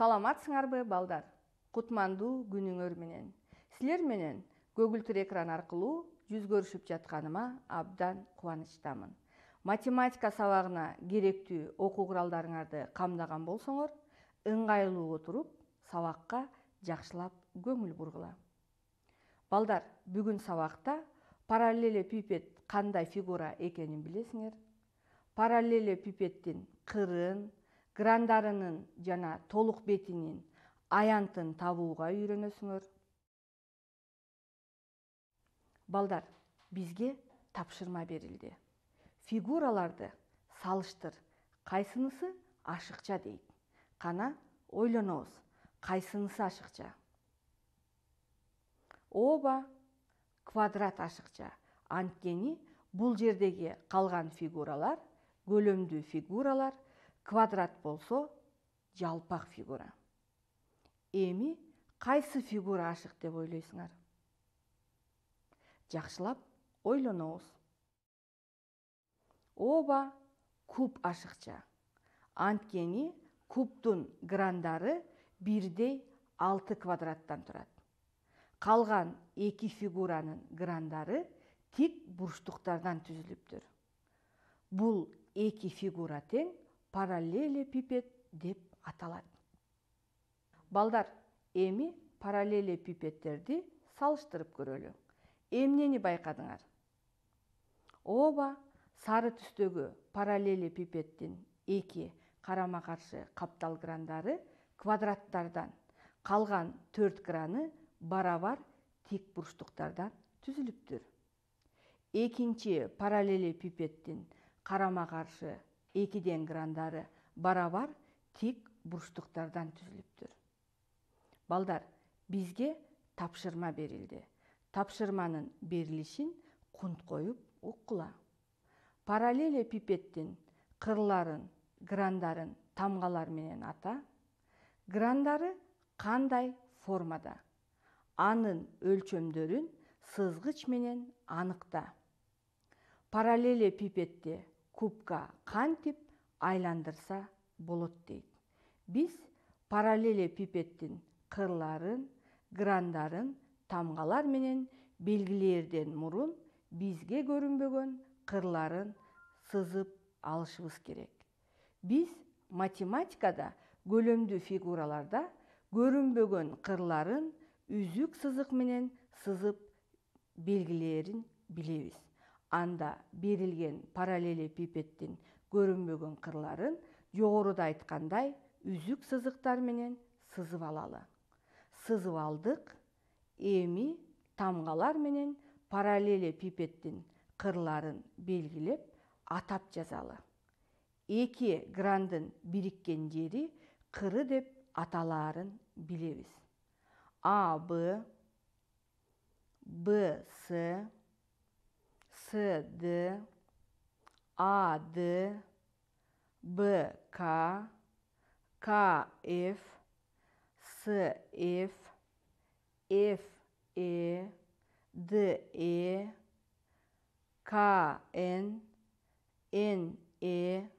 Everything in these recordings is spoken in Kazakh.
саламатсыңарбы балдар кутмандуу күнүңөр менен силер менен көгүлтүр экран аркылуу жүз көрүшүп жатканыма абдан кубанычтамын математика сабагына керектүү окуу куралдарыңарды камдаган болсоңор ыңгайлуу отуруп сабакка жакшылап көңүл бургула балдар бүгін бүгүн сабакта пипет қандай фигура экенин билесиңер параллелепипедтин кырын грандарынын жана толук бетинин аянтын табууга үйрөнөсүңөр балдар бизге тапшырма берилди фигураларды салыштыр кайсынысы ашыкча дейт кана ойлонобуз кайсынысы ашыкча ооба квадрат ашыкча анткени бул жердеги калган фигуралар көлөмдүү фигуралар квадрат болсо жалпак фигура эми кайсы фигура ашык деп ойлойсуңар жакшылап ойлоноңуз ооба куб ашыкча анткени кубтун грандары бирдей алты квадраттан турат калган эки фигуранын грандары тик бурчтуктардан түзүлүптүр бул эки фигура тең пипет деп аталады балдар эми параллелепипедтерди салыштырып көрөлү эмнени байкадыңар ооба сары түстөгү параллелепипедтин эки карама каршы грандары квадраттардан калган төрт граны барабар тик бурчтуктардан түзүлүптүр экинчи параллелепипедтин карама каршы экиден грандары барабар тик бурчтуктардан түзүлүптүр балдар бизге тапшырма берилди тапшырманын құнт қойып коюп уккула пипеттің қырларын, грандарын тамгалар менен ата грандары қандай формада анын өлчөмдөрүн сызгыч менен аныкта пипетті, кубка қан тип айландырса болот Біз биз параллелепипедтин қырларын, грандарын тамғалар менен белгілерден мұрын бізге көрүнбөгөн қырларын сызып алышыбыз керек Біз математикада көлөмдүү фигураларда көрінбеген қырларын үзік сызық менен сызып белгілерін билебиз анда берілген параллелепипедтин көрүнбөгөн кырларын жогоруда айткандай үзүк сызыктар менен сызып алалы сызып алдык эми тамгалар менен параллелепипедтин кырларын белгилеп атап жазалы эки грандын бириккен жери кыры деп аталаарын билебиз а б б с CD, AD, BK, KF, SF, FE, DE, KN, NE,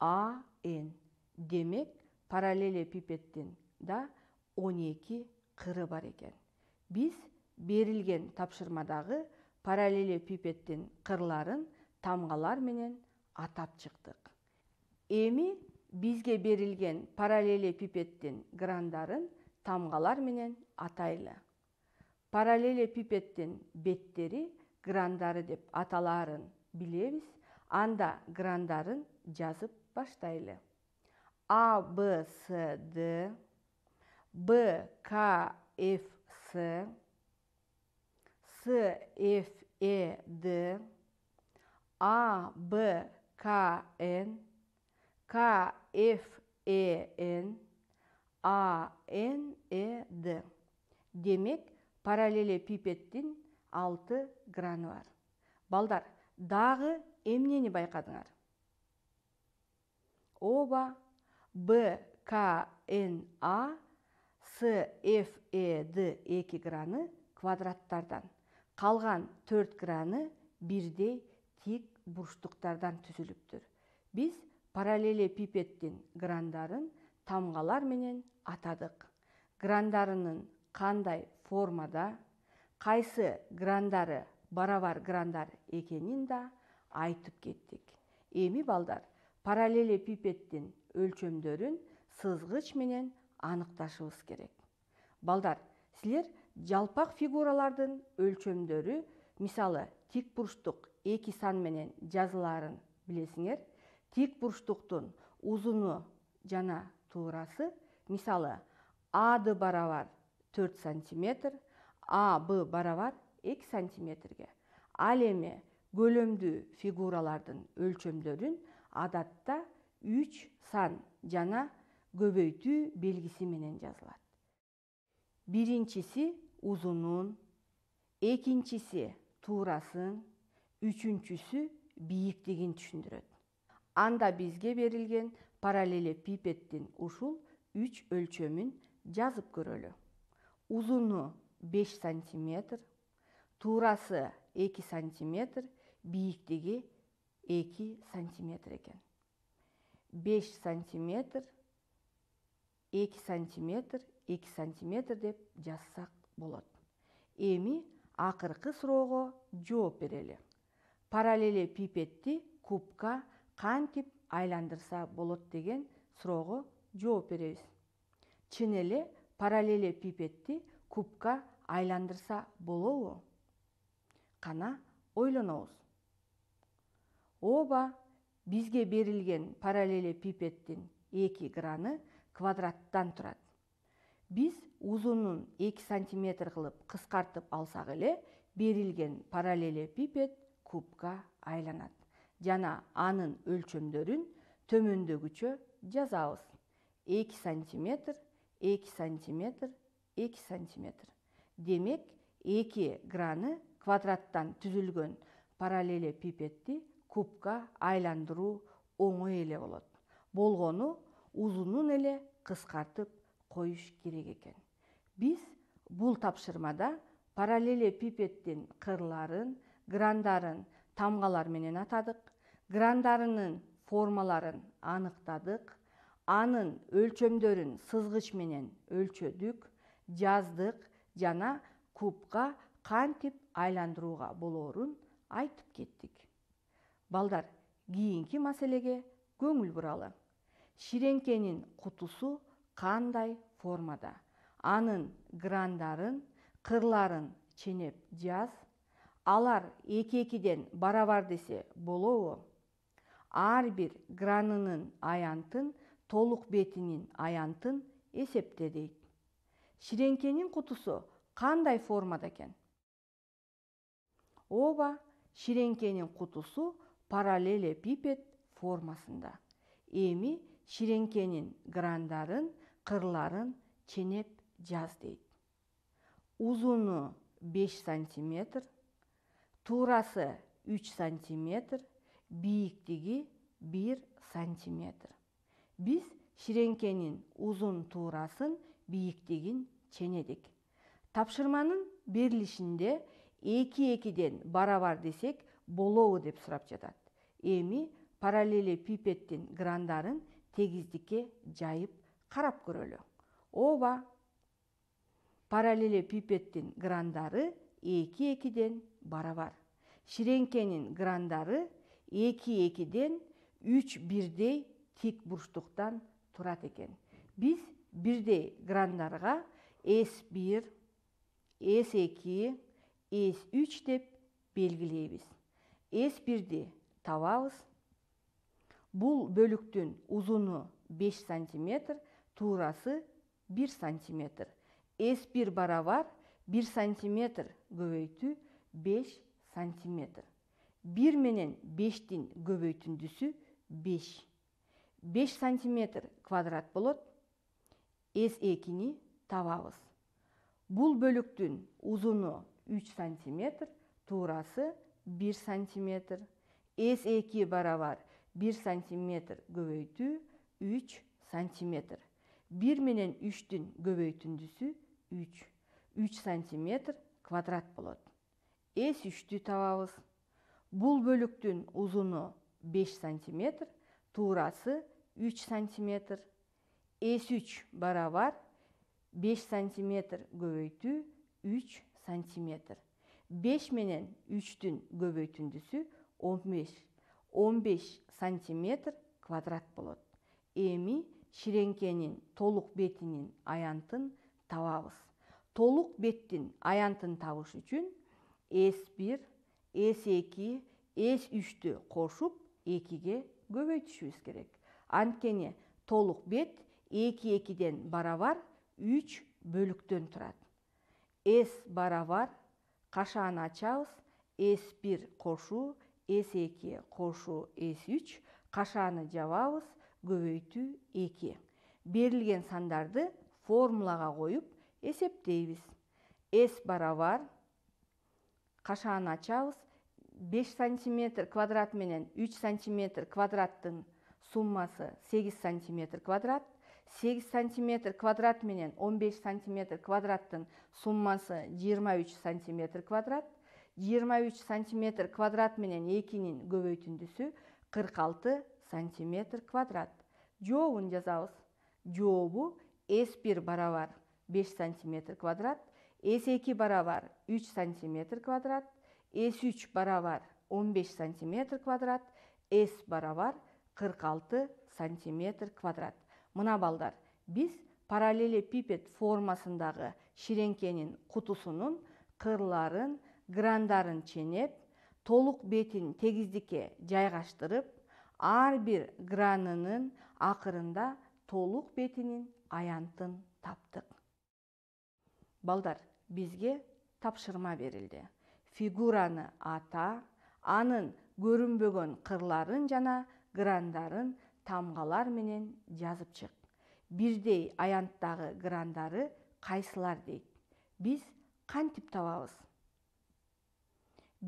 AN. Демек, пипеттен да 12 қыры бар екен. Біз берілген тапшырмадағы параллелепипедтин кырларын тамгалар менен атап чыктык эми бизге берилген пипеттен грандарын тамгалар менен атайлы пипеттен беттері грандары деп аталарын билебиз анда грандарын жазып баштайлы а б с д б к ф с С, э, Ф, Ф, э, Д, А, Б, К, К, Н, э, Н, А, Н, Е, Д. демек параллелепипедтин алты граны бар балдар дагы эмнени байкадыңар оба Е, Д, 2 граны квадраттардан қалған төрт граны бірдей тик бұрыштықтардан түзіліп тұр біз параллелепипедтин грандарын тамғалар менен атадық грандарының қандай формада қайсы грандары барабар грандар екенін да айтып кеттік Емі балдар пипеттен өлчөмдөрүн сызғыч менен аныкташыбыз керек балдар силер жалпақ фигуралардың өлшемдері мисалы, тик бурчтук эки сан менен жазыларын билесиңер тик бурчтуктун узуну жана туурасы мисалы ады барабар 4 сантиметр б барабар 2 сантиметрге ал эми көлөмдүү фигуралардын өлчөмдөрүн адатта 3 сан жана көбөйтүү белгиси менен жазылат биринчиси узунун экинчиси туурасын, үчүнчүсү бийиктигин түшүндүрөт. Анда бизге берилген параллелепипедтин ушул үч өлчөмүн жазып көрөлү. Узуну беш сантиметр, туурасы эки сантиметр, бийиктиги эки сантиметр экен. беш сантиметр, эки сантиметр, эки сантиметр деп жазсак болот эми акыркы суроого жооп берели параллели пипетти кубка кантип айландырса болот деген суроого жооп беребиз чын эле параллели пипетти кубка айландырса болобу кана ойлонобуз ооба бизге берилген пипеттің эки граны квадраттан турат біз ұзынын 2 сантиметр қылып қысқартып алсақ эле берілген пипет кубка айланады. жана анын өлчөмдөрүн төмөндөгүчө жазабыз 2 сантиметр 2 сантиметр 2 сантиметр демек 2 граны квадраттан түзілген түзүлгөн пипетті кубка айландыру оңой эле болот болгону узунун эле қысқартып қойыш керек екен біз бұл тапшырмада параллелепипедтин қырларын грандарын менен атадық грандарының формаларын анықтадық анын өлчөмдөрүн сызгыч менен өлчөдүк жаздык жана кубка кантип айландырууга болоорун айтып кеттик балдар кийинки маселеге көңүл буралы ширенкенин кутусу қандай формада аның грандарын қырларын ченеп жаз алар эки экиден барабар десе болобу ар бир гранынын аянтын толук бетинин аянтын эсепте дейт ширеңкенин кутусу кандай формада экен оба ширеңкенин кутусу параллелепипед формасында эми ширеңкенин грандарын қырларын ченеп жаз дейді Узуны 5 сантиметр турасы 3 сантиметр биіктігі 1 сантиметр біз шіреңкенің ұзын турасын биіктігін ченедік тапшырманын 2 эки экиден барабар десек болобу деп сұрап сурап Емі эми пипеттің грандарын тегиздикке жайып Қарап көрілі. О ба, паралелі пипеттің ғырандары 2-2-ден барабар. Ширенкенің ғырандары 2-2-ден 3-1-дей тек бұрштықтан тұрат екен. Біз 1-дей ғырандарға S1, S2, S3 деп белгілейбіз. S1-дей тавағыз. Бұл бөліктің ұзыны 5 сантиметір турасы 1 сантиметр. S1 барабар 1 сантиметр көбейту 5 сантиметр. 1 менен 5тин көбөйтүндүсү 5. 5 сантиметр квадрат болот. S2-ни табабыз. Бул бөлүктүн узуну 3 сантиметр, турасы 1 сантиметр. S2 барабар 1 сантиметр көбөйтүү 3 сантиметр. 1 менен 3-тің көбөйтіндісі 3. 3 сантиметр квадрат болот. С 3-ті табабыз. Бұл бөліктің ұзыны 5 сантиметр, туурасы 3 сантиметр. С3 барабар 5 сантиметр көбөйтүү 3 сантиметр. 5 менен 3-тің көбөйтіндісі 15. 15 сантиметр квадрат болот. Эми шіренкенін толық бетінін аянтын табабыз. Толық беттін аянтын табушы үшін S1, S2, S3 ті қошып, екіге көбей түшіз керек. Анткені толық бет 2-2-ден бара 3 бөліктен тұрады. S бара бар, қашаны ачалыз, S1 қошу, S2 қошу, S3 қошу, қашаны жавауыз, көбейту 2 Берілген сандарды формулаға қойып, эсептейбиз s барабар кашааны ачабыз 5 см квадрат менен 3 сантиметр квадраттын суммасы 8 см квадрат 8 см квадрат менен 15 см квадраттын суммасы 23 см квадрат 23 см квадрат менен 2 нің көбейтіндісі 46 сантиметр квадрат. Джоуын жазауыз. Джоуы S1 барабар 5 сантиметр квадрат, S2 барабар 3 сантиметр квадрат, S3 барабар 15 сантиметр квадрат, S барабар 46 сантиметр квадрат. Мына балдар, біз параллели пипет формасындағы ширенкенің құтусының қырларын, грандарын ченеп, толық бетін тегіздіке жайғаштырып, Ар бир гранынын ақырында толық бетінің аянтын таптық балдар бізге тапшырма берілді фигураны ата анын көрүнбөгөн қырларын жана грандарын тамғалар менен жазып чык бирдей аянттагы грандары кайсылар дейт биз кантип табабыз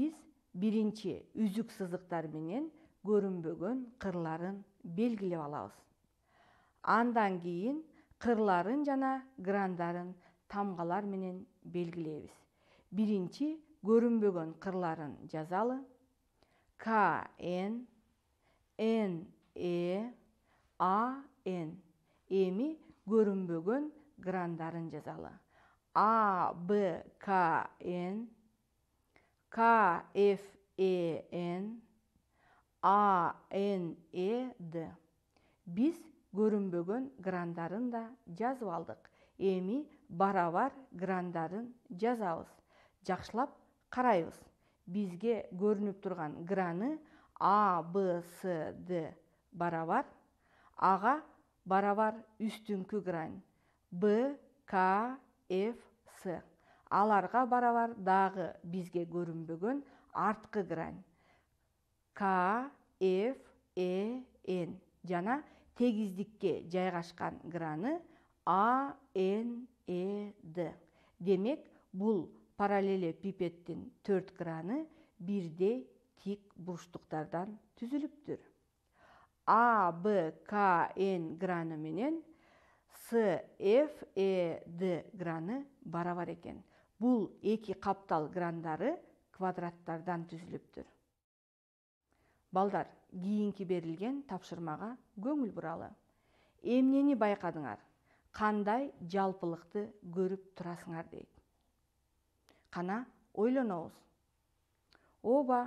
биз биринчи үзүк сызыктар менен көрінбөгөн кырларын белгилеп алабыз андан кийин кырларын жана грандарын тамгалар менен белгилейбиз биринчи көрүнбөгөн кырларын жазалы кн а н эми e, көрүнбөгөн грандарын жазалы а б к н к ф э н А, д биз көрүнбөгөн грандарын да жазып алдык эми барабар грандарын жазабыз жакшылап карайбыз бизге көрүнүп турган граны а б с д барабар ага барабар үстүнкү грань б к ф с аларга барабар дагы бизге көрүнбөгөн арткы грань к ф э н жана тегиздикке жайгашкан граны а н э д демек бул параллелепипедтин төрт граны бирдей тик бурчтуктардан түзүлүптүр а б к н граны менен с ф э д граны барабар экен бул эки каптал грандары квадраттардан түзүлүптүр балдар кийинки берілген тапшырмаға көңіл бұралы эмнени байқадыңар қандай жалпылықты көріп тұрасыңар дейді қана ойлонобуз оба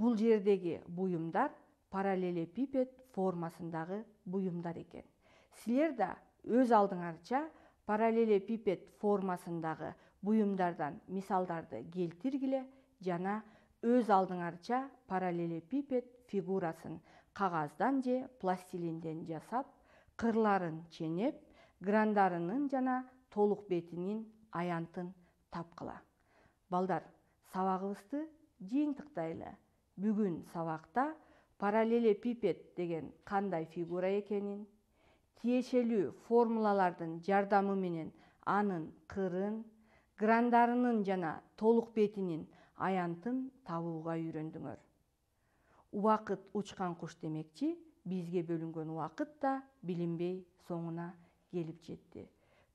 бұл жердегі буюмдар параллелепипед формасындағы буюмдар екен силер да өз алдыңарча параллелепипед формасындағы буюмдардан мисалдарды келтиргиле жана өз алдыңарча параллелепипед фигурасын қағаздан же пластилинден жасап қырларын ченеп грандарынын жана толық бетинин аянтын тапқыла балдар сабағыбызды жыйынтыктайлы бүгүн бүгін сабақта параллелепипед деген қандай фигура екенін тиешелүү формулалардын жардамы менен анын кырын грандарынын жана толук бетинин аянтын табууга үйрөндүңөр убакыт учкан куш демекчи бизге бөлүнгөн убакыт да билинбей соңуна келип жетти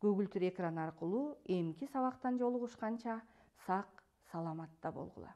көгүлтүр экран аркылуу эмки сабактан жолугушканча сак саламатта болгула